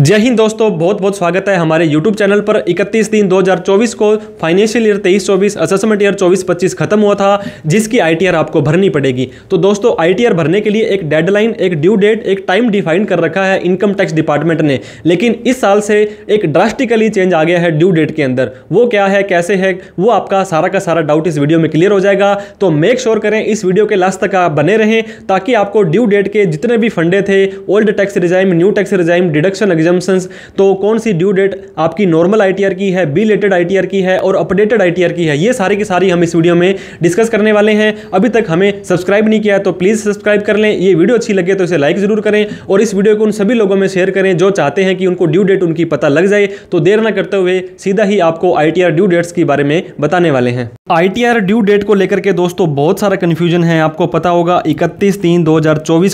जय हिंद दोस्तों बहुत बहुत स्वागत है हमारे YouTube चैनल पर 31 तीन 2024 को फाइनेंशियल ईयर 23 24 असेसमेंट ईयर 24 25 खत्म हुआ था जिसकी आई आपको भरनी पड़ेगी तो दोस्तों आई भरने के लिए एक डेडलाइन एक ड्यू डेट एक टाइम डिफाइन कर रखा है इनकम टैक्स डिपार्टमेंट ने लेकिन इस साल से एक ड्रास्टिकली चेंज आ गया है ड्यू डेट के अंदर वो क्या है कैसे है वो आपका सारा का सारा डाउट इस वीडियो में क्लियर हो जाएगा तो मेक श्योर करें इस वीडियो के लास्ट तक आप बने रहें ताकि आपको ड्यू डेट के जितने भी फंडे थे old tax regime new tax regime deduction exemptions तो कौन सी ड्यू डेट आपकी नॉर्मल आई की है बी लेटेड आई की है और अपडेटेड आई की है ये सारी की सारी हम इस वीडियो में डिस्कस करने वाले हैं अभी तक हमें सब्सक्राइब नहीं किया तो प्लीज़ सब्सक्राइब कर लें ये वीडियो अच्छी लगे तो इसे लाइक ज़रूर करें और इस वीडियो को उन सभी लोगों में शेयर करें जो चाहते हैं कि उनको ड्यू डेट उनकी पता लग जाए तो देर ना करते हुए सीधा ही आपको आई ड्यू डेट्स के बारे में बताने वाले हैं आई ड्यू डेट को लेकर के दोस्तों बहुत सारा कन्फ्यूजन है आपको पता होगा इकतीस तीन दो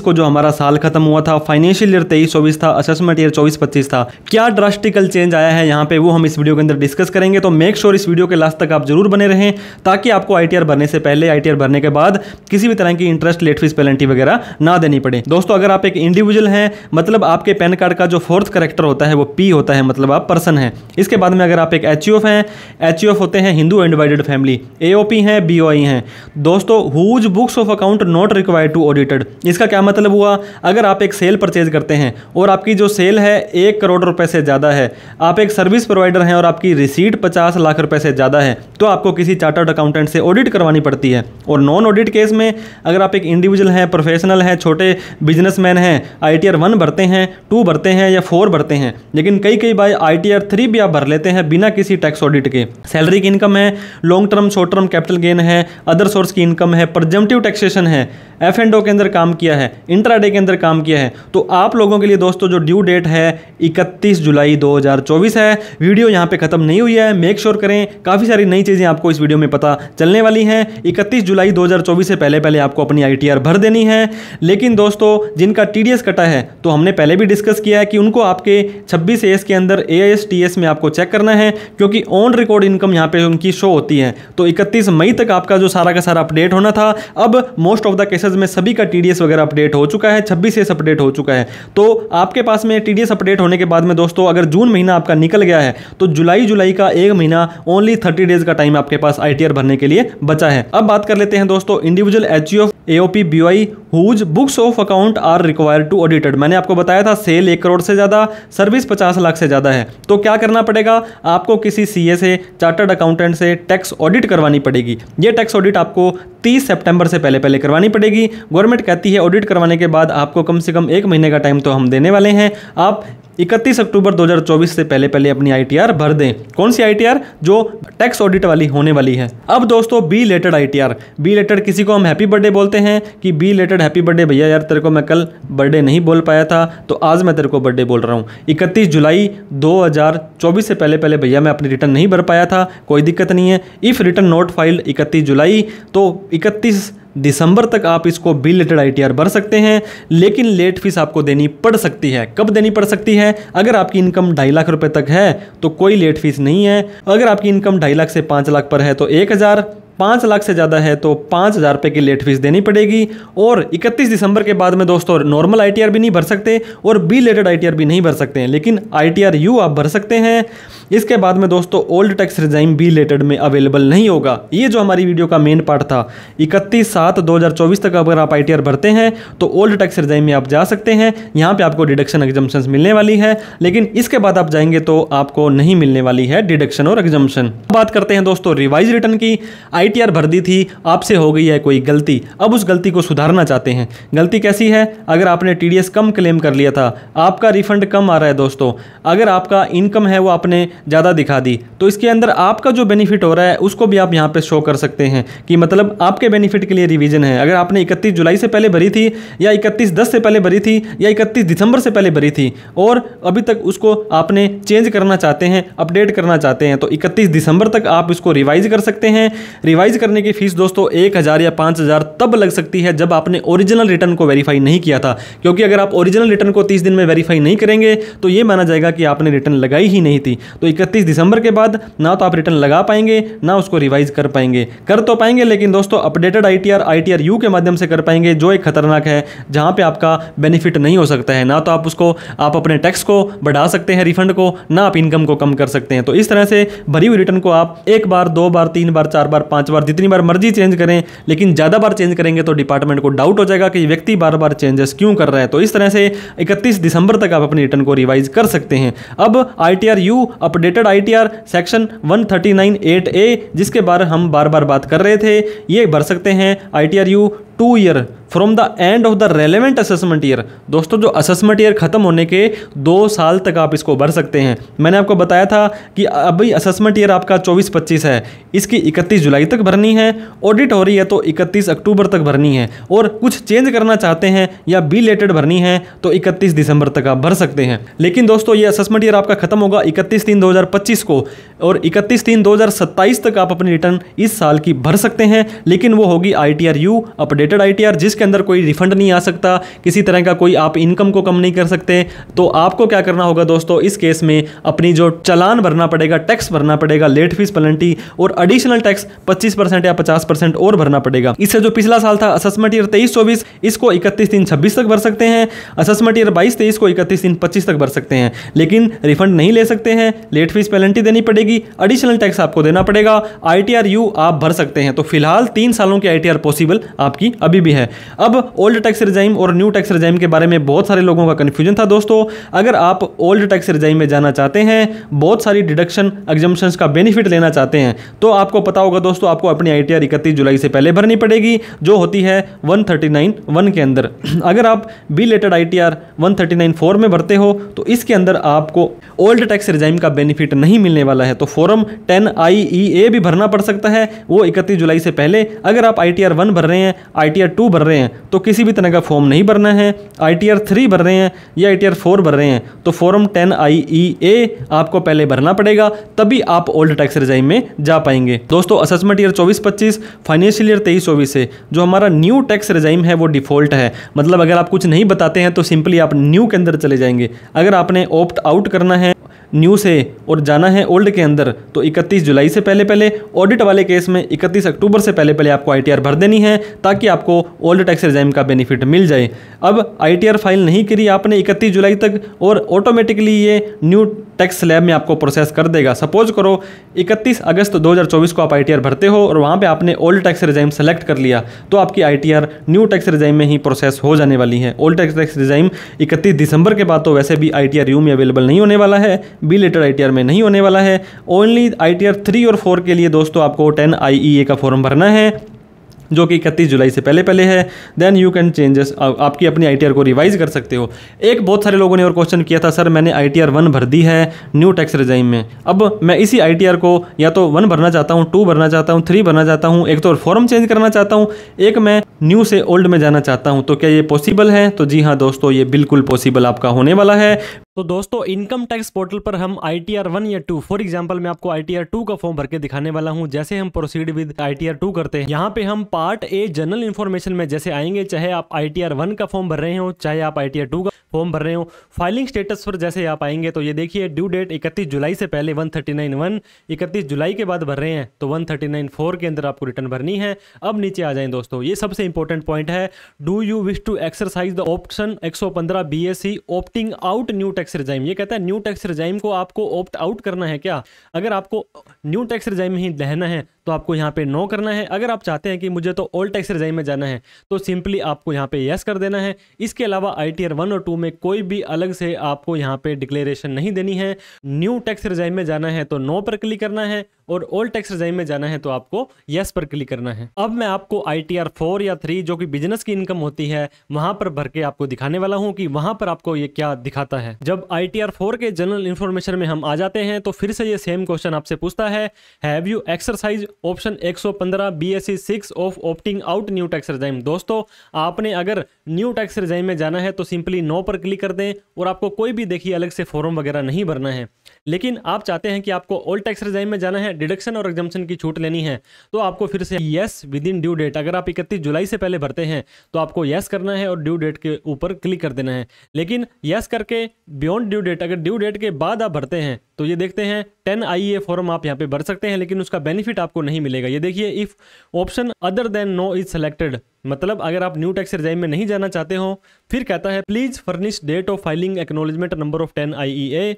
को जो हमारा साल खत्म हुआ था फाइनेंशियल ईयर तेईस चौबीस था असेसमेंट ईयर चौबीस पच्चीस था क्या ड्रास्टिकल चेंज आया है यहाँ पे वो हम इस वीडियो के अंदर डिस्कस करेंगे तो मेक श्योर sure इस वीडियो के लास्ट तक आप जरूर बने रहें ताकि आपको आई भरने से पहले आई भरने के बाद किसी भी तरह की इंटरेस्ट लेट फीस पेनल्टी वगैरह ना देनी पड़े दोस्तों अगर आप एक इंडिविजुअल हैं मतलब आपके पैन कार्ड का जो फोर्थ करेक्टर होता है वो पी होता है मतलब आप पर्सन हैं इसके बाद में अगर आप एक एच हैं एच होते हैं हिंदू अनडिवाइडेड फैमिली ए हैं बी हैं दोस्तों whose books of account not required to audited इसका क्या मतलब हुआ अगर आप एक सेल परचेज करते हैं और आपकी जो सेल है एक करोड़ रुपए से ज़्यादा है आप एक सर्विस प्रोवाइडर हैं और आपकी रिसीट पचास लाख रुपए से ज़्यादा है तो आपको किसी चार्टर्ड अकाउंटेंट से ऑडिट करवानी पड़ती है और नॉन ऑडिट केस में अगर आप एक इंडिविजुअल हैं प्रोफेशनल हैं छोटे बिजनेसमैन हैं आई टी वन भरते हैं टू भरते हैं या फोर भरते हैं लेकिन कई कई बार आई टी थ्री भी आप भर लेते हैं बिना किसी टैक्स ऑडिट के सैलरी की इनकम है long term short term capital gain है अदर सोर्स की इनकम है प्रजमटिव टैक्सेशन है एफ एंड ओ के अंदर काम किया है इंट्राडे के अंदर काम किया है तो आप लोगों के लिए दोस्तों जो ड्यू डेट है 31 जुलाई 2024 है वीडियो यहाँ पे ख़त्म नहीं हुई है मेक श्योर sure करें काफ़ी सारी नई चीज़ें आपको इस वीडियो में पता चलने वाली हैं 31 जुलाई 2024 से पहले पहले आपको अपनी आई भर देनी है लेकिन दोस्तों जिनका टी कटा है तो हमने पहले भी डिस्कस किया है कि उनको आपके छब्बीस एस के अंदर ए एस में आपको चेक करना है क्योंकि ऑन रिकॉर्ड इनकम यहाँ पर उनकी शो होती है तो इकतीस मई तक आपका जो सारा का सारा अपडेट होना था अब most of the cases cases में सभी का टी वगैरह अपडेट हो चुका है छब्बीस एस अपडेट हो चुका है तो आपके पास में टी अपडेट होने के बाद में दोस्तों अगर जून महीना आपका निकल गया है तो जुलाई जुलाई का एक महीना ओनली थर्टी डेज का टाइम आपके पास आई भरने के लिए बचा है अब बात कर लेते हैं दोस्तों individual H AOP B Y whose books of account are required to audited मैंने आपको बताया था सेल एक करोड़ से ज़्यादा सर्विस पचास लाख से ज़्यादा है तो क्या करना पड़ेगा आपको किसी सीए से चार्टर्ड अकाउंटेंट से टैक्स ऑडिट करवानी पड़ेगी ये टैक्स ऑडिट आपको 30 सितंबर से पहले पहले करवानी पड़ेगी मिलेगी गवर्नमेंट कहती है ऑडिट करवाने के बाद आपको कम से कम एक महीने का टाइम तो हम देने वाले हैं आप 31 अक्टूबर 2024 से पहले पहले अपनी आईटीआर भर दें कौन सी आईटीआर जो टैक्स ऑडिट वाली होने वाली है अब दोस्तों belated ITR belated किसी को हम हैप्पी बर्थडे बोलते हैं कि बी लेटेड हैप्पी बर्थडे भैया यार तेरे को मैं कल बर्थडे नहीं बोल पाया था तो आज मैं तेरे को बर्थडे बोल रहा हूँ इकतीस जुलाई 2024 से पहले पहले भैया मैं अपनी रिटर्न नहीं भर पाया था कोई दिक्कत नहीं है इफ़ रिटर्न नोट फाइल्ड इकतीस जुलाई तो इकतीस दिसंबर तक आप इसको बिल रिलेटेड आई भर सकते हैं लेकिन लेट फीस आपको देनी पड़ सकती है कब देनी पड़ सकती है अगर आपकी इनकम ढाई लाख रुपए तक है तो कोई लेट फीस नहीं है अगर आपकी इनकम ढाई लाख से पाँच लाख पर है तो एक हज़ार पाँच लाख से ज़्यादा है तो पाँच हज़ार रुपये की लेट फीस देनी पड़ेगी और इकतीस दिसंबर के बाद में दोस्तों नॉर्मल आई भी नहीं भर सकते और बी लेटेड आई भी नहीं भर सकते हैं लेकिन आई यू आप भर सकते हैं इसके बाद में दोस्तों old tax regime belated में अवेलेबल नहीं होगा ये जो हमारी वीडियो का मेन पार्ट था इकतीस सात दो तक अगर आप आई भरते हैं तो ओल्ड टैक्स रिजाइम में आप जा सकते हैं यहाँ पर आपको डिडक्शन एग्जामेशन मिलने वाली है लेकिन इसके बाद आप जाएंगे तो आपको नहीं मिलने वाली है डिडक्शन और एग्जामेशन बात करते हैं दोस्तों रिवाइज रिटर्न की आई आईटीआर भर दी थी आपसे हो गई है कोई गलती अब उस गलती को सुधारना चाहते हैं गलती कैसी है अगर आपने टीडीएस कम क्लेम कर लिया था आपका रिफंड कम आ रहा है दोस्तों अगर आपका इनकम है वो आपने ज़्यादा दिखा दी तो इसके अंदर आपका जो बेनिफिट हो रहा है उसको भी आप यहाँ पर शो कर सकते हैं कि मतलब आपके बेनिफिट के लिए रिविज़न है अगर आपने इकतीस जुलाई से पहले भरी थी या इकतीस दस से पहले भरी थी या इकतीस दिसंबर से पहले भरी थी और अभी तक उसको आपने चेंज करना चाहते हैं अपडेट करना चाहते हैं तो इकतीस दिसंबर तक आप इसको रिवाइज कर सकते हैं रिवाइज करने की फीस दोस्तों एक हज़ार या पाँच हज़ार तब लग सकती है जब आपने ओरिजिनल रिटर्न को वेरीफाई नहीं किया था क्योंकि अगर आप ओरिजिनल रिटर्न को तीस दिन में वेरीफाई नहीं करेंगे तो ये माना जाएगा कि आपने रिटर्न लगाई ही नहीं थी तो इकतीस दिसंबर के बाद ना तो आप रिटर्न लगा पाएंगे ना उसको रिवाइज कर पाएंगे कर तो पाएंगे लेकिन दोस्तों updated I T R I T R U के माध्यम से कर पाएंगे जो एक खतरनाक है जहाँ पर आपका बेनिफिट नहीं हो सकता है ना तो आप उसको आप अपने टैक्स को बढ़ा सकते हैं रिफंड को ना आप इनकम को कम कर सकते हैं तो इस तरह से भरी हुई रिटर्न को आप एक बार दो बार तीन बार चार बार पाँच पाँच बार जितनी बार मर्जी चेंज करें लेकिन ज़्यादा बार चेंज करेंगे तो डिपार्टमेंट को डाउट हो जाएगा कि व्यक्ति बार बार चेंजेस क्यों कर रहा है तो इस तरह से इकतीस दिसंबर तक आप अपनी रिटर्न को रिवाइज कर सकते हैं अब I U updated I section one thirty A जिसके बारे हम बार बार बात कर रहे थे ये भर सकते हैं I U two year from the end of the relevant assessment year दोस्तों जो असेसमेंट ईयर ख़त्म होने के दो साल तक आप इसको भर सकते हैं मैंने आपको बताया था कि अभी असेसमेंट ईयर आपका 24-25 है इसकी 31 जुलाई तक भरनी है ऑडिट हो रही है तो 31 अक्टूबर तक भरनी है और कुछ चेंज करना चाहते हैं या बी लेटेड भरनी है तो इकतीस दिसंबर तक आप भर सकते हैं लेकिन दोस्तों ये असेसमेंट ईयर आपका ख़त्म होगा इकतीस तीन दो को और इकतीस तीन दो तक आप अपनी रिटर्न इस साल की भर सकते हैं लेकिन वो होगी आई टी अपडेट वेटेड आई जिसके अंदर कोई रिफंड नहीं आ सकता किसी तरह का कोई आप इनकम को कम नहीं कर सकते तो आपको क्या करना होगा दोस्तों इस केस में अपनी जो चलान भरना पड़ेगा टैक्स भरना पड़ेगा लेट फीस पेनल्टी और एडिशनल टैक्स 25 परसेंट या 50 परसेंट और भरना पड़ेगा इससे जो पिछला साल था असेसमेंट ईयर तेईस चौबीस इसको इकतीस दिन छब्बीस तक भर सकते हैं असेसमेंट ईयर बाईस तेईस को इकतीस दिन पच्चीस तक भर सकते हैं लेकिन रिफंड नहीं ले सकते हैं लेट फीस पेनल्टी देनी पड़ेगी एडिशनल टैक्स आपको देना पड़ेगा आई टी आर यू आप भर सकते हैं तो फिलहाल तीन सालों की आई टी आर पॉसिबल आपकी अभी भी है अब ओल्ड टैक्स रिजाइम और न्यू टैक्स रिजाइम के बारे में बहुत सारे लोगों का कन्फ्यूजन था दोस्तों अगर आप ओल्ड टैक्स रिजाइम में जाना चाहते हैं बहुत सारी डिडक्शन एग्जम्पन्स का बेनिफिट लेना चाहते हैं तो आपको पता होगा दोस्तों आपको अपनी आई टी जुलाई से पहले भरनी पड़ेगी जो होती है वन वन के अंदर अगर आप belated I T R में भरते हो तो इसके अंदर आपको ओल्ड टैक्स रिजाइम का बेनिफिट नहीं मिलने वाला है तो फॉरम टेन आई ई ए भी भरना पड़ सकता है वो इकतीस जुलाई से पहले अगर आप आई टी आर वन भर रहे हैं आई टी आर टू भर रहे हैं तो किसी भी तरह का फॉर्म नहीं भरना है आई टी आर थ्री भर रहे हैं या आई टी आर फोर भर रहे हैं तो फॉर्म टेन आई ई ए आपको पहले भरना पड़ेगा तभी आप ओल्ड टैक्स रिजाइम में जा पाएंगे दोस्तों असेसमेंट ईयर चौबीस पच्चीस फाइनेंशियल ईयर तेईस चौबीस से जो हमारा न्यू टैक्स रिजाइम है वो डिफॉल्ट है मतलब अगर आप कुछ नहीं बताते हैं तो सिंपली आप न्यू के अंदर चले जाएंगे अगर आपने ऑप्ट आउट करना है न्यू से और जाना है ओल्ड के अंदर तो 31 जुलाई से पहले पहले ऑडिट वाले केस में 31 अक्टूबर से पहले पहले आपको आई भर देनी है ताकि आपको ओल्ड टैक्स एग्जाम का बेनिफिट मिल जाए अब आई फाइल नहीं करी आपने इकतीस जुलाई तक और ऑटोमेटिकली ये न्यू टैक्स स्लैब में आपको प्रोसेस कर देगा सपोज करो 31 अगस्त 2024 को आप आई भरते हो और वहाँ पे आपने ओल्ड टैक्स रिजाइम सेलेक्ट कर लिया तो आपकी आई न्यू टैक्स रिजाइम में ही प्रोसेस हो जाने वाली है ओल्ड टैक्स टैक्स रिजाइम इकतीस दिसंबर के बाद तो वैसे भी आई टी में अवेलेबल नहीं होने वाला है बी लेटर आई में नहीं होने वाला है ओनली आई टी थ्री और फोर के लिए दोस्तों आपको टेन आई e का फॉर्म भरना है जो कि इकतीस जुलाई से पहले पहले है देन यू कैन चेंजेस आपकी अपनी आई को रिवाइज कर सकते हो एक बहुत सारे लोगों ने और क्वेश्चन किया था सर मैंने आई टी वन भर दी है न्यू टैक्स रिजाइम में अब मैं इसी आई को या तो वन भरना चाहता हूँ टू भरना चाहता हूँ थ्री भरना चाहता हूँ एक तो फॉर्म चेंज करना चाहता हूँ एक मैं न्यू से ओल्ड में जाना चाहता हूँ तो क्या ये पॉसिबल है तो जी हाँ दोस्तों ये बिल्कुल पॉसिबल आपका होने वाला है तो दोस्तों इनकम टैक्स पोर्टल पर हम आई टी आर वन या टू फॉर एग्जांपल मैं आपको आई टी आर टू का फॉर्म भर के दिखाने वाला हूँ जैसे हम proceed with I T R two करते हैं यहाँ पे हम पार्ट ए जनरल इन्फॉर्मेशन में जैसे आएंगे चाहे आप आई टी आर वन का फॉर्म भर रहे हो चाहे आप आई टी आर टू का फॉर्म भर रहे हो फाइलिंग स्टेटस पर जैसे आप आएंगे तो ये देखिए ड्यू डेट इकतीस जुलाई से पहले वन थर्टी नाइन वन इकतीस जुलाई के बाद भर रहे हैं तो वन थर्टी नाइन फोर के अंदर आपको रिटर्न भरनी है अब नीचे आ जाए दोस्तों ये सबसे इंपॉर्टेंट पॉइंट है do you wish to exercise the option एक सौ पंद्रह B S C opting out new tax tax regime ये कहता है न्यू टैक्स रिजाइम को आपको ऑप्ट आउट करना है क्या अगर आपको न्यू टैक्स रिजाइम ही रहना है तो आपको यहाँ पे नो करना है अगर आप चाहते हैं कि मुझे तो ओल्ड टैक्स रिजाइन में जाना है तो सिंपली आपको यहाँ पे यस कर देना है इसके अलावा आई टी आर वन और टू में कोई भी अलग से आपको यहाँ पे डिक्लेरेशन नहीं देनी है न्यू टैक्स रिजाइन में जाना है तो नो पर क्लिक करना है और ओल्ड टैक्स रिजाइन में जाना है तो आपको यस पर क्लिक करना है अब मैं आपको आई टी आर फोर या थ्री जो कि बिजनेस की इनकम होती है वहां पर भर के आपको दिखाने वाला हूँ कि वहां पर आपको ये क्या दिखाता है जब आई टी आर फोर के जनरल इन्फॉर्मेशन में हम आ जाते हैं तो फिर से ये सेम क्वेश्चन आपसे पूछता है have you exercise option 115 BSC six of opting out new tax regime दोस्तों आपने अगर न्यू टैक्स रिजाइम में जाना है तो सिंपली नो पर क्लिक कर दें और आपको कोई भी देखिए अलग से फॉर्म वगैरह नहीं भरना है लेकिन आप चाहते हैं कि आपको ओल्ड टैक्स रिजाइम में जाना है डिडक्शन और एग्जामेशन की छूट लेनी है तो आपको फिर से yes within due date अगर आप इकतीस जुलाई से पहले भरते हैं तो आपको येस करना है और ड्यू डेट के ऊपर क्लिक कर देना है लेकिन येस करके बियॉन्ड ड्यू डेट अगर ड्यू डेट के बाद आप भरते हैं तो ये देखते हैं टेन आई ए फॉर्म आप यहाँ पे भर सकते हैं लेकिन उसका बेनिफिट आपको नहीं मिलेगा ये देखिए if option other than no is selected मतलब अगर आप न्यू टैक्स रिजाइम में नहीं जाना चाहते हो फिर कहता है please furnish date of filing acknowledgement number of ten I E A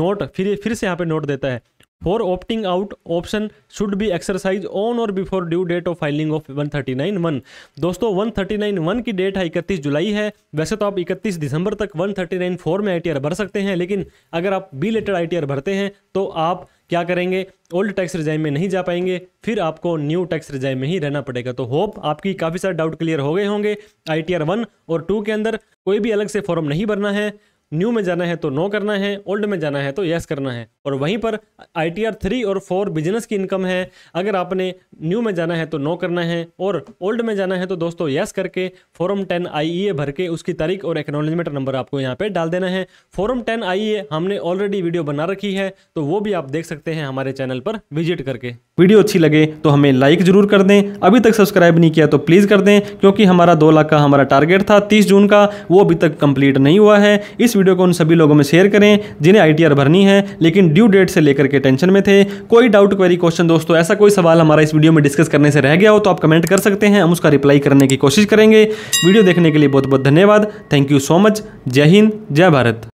note फिर फिर से यहाँ पे नोट देता है for opting out option should be exercise on और before due date of filing of one thirty nine one दोस्तों one thirty nine one की डेट है इकतीस जुलाई है वैसे तो आप इकतीस दिसंबर तक वन थर्टी नाइन फोर में आई टी आर भर सकते हैं लेकिन अगर आप belated I T R भरते हैं तो आप क्या करेंगे ओल्ड टैक्स रिजाइम में नहीं जा पाएंगे फिर आपको न्यू टैक्स रिजाइम में ही रहना पड़ेगा तो होप आपकी काफ़ी सारे डाउट क्लियर हो गए होंगे आई टी आर वन और टू के अंदर कोई भी अलग से फॉर्म नहीं भरना है न्यू में जाना है तो नो करना है ओल्ड में जाना है तो यस करना है और वहीं पर आई टी आर थ्री और फोर बिजनेस की इनकम है अगर आपने न्यू में जाना है तो नो करना है और ओल्ड में जाना है तो दोस्तों यस करके फॉरम टेन आई ई भर के उसकी तारीख और एक्नोलॉजमेंट नंबर आपको यहाँ पर डाल देना है फॉरम टेन आई हमने ऑलरेडी वीडियो बना रखी है तो वो भी आप देख सकते हैं हमारे चैनल पर विजिट करके वीडियो अच्छी लगे तो हमें लाइक जरूर कर दें अभी तक सब्सक्राइब नहीं किया तो प्लीज़ कर दें क्योंकि हमारा दो लाख का हमारा टारगेट था 30 जून का वो अभी तक कंप्लीट नहीं हुआ है इस वीडियो को उन सभी लोगों में शेयर करें जिन्हें आईटीआर भरनी है लेकिन ड्यू डेट से लेकर के टेंशन में थे कोई डाउट क्वेरी क्वेश्चन दोस्तों ऐसा कोई सवाल हमारा इस वीडियो में डिस्कस करने से रह गया हो तो आप कमेंट कर सकते हैं हम उसका रिप्लाई करने की कोशिश करेंगे वीडियो देखने के लिए बहुत बहुत धन्यवाद थैंक यू सो मच जय हिंद जय भारत